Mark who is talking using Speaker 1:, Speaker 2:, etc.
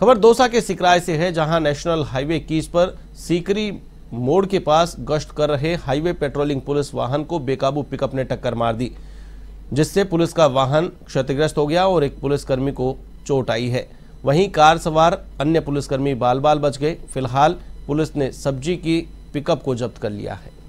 Speaker 1: खबर दौसा के सिकराय से है जहां नेशनल हाईवे कीज पर सीकरी मोड़ के पास गश्त कर रहे हाईवे पेट्रोलिंग पुलिस वाहन को बेकाबू पिकअप ने टक्कर मार दी जिससे पुलिस का वाहन क्षतिग्रस्त हो गया और एक पुलिसकर्मी को चोट आई है वहीं कार सवार अन्य पुलिसकर्मी बाल बाल बच गए फिलहाल पुलिस ने सब्जी की पिकअप को जब्त कर लिया है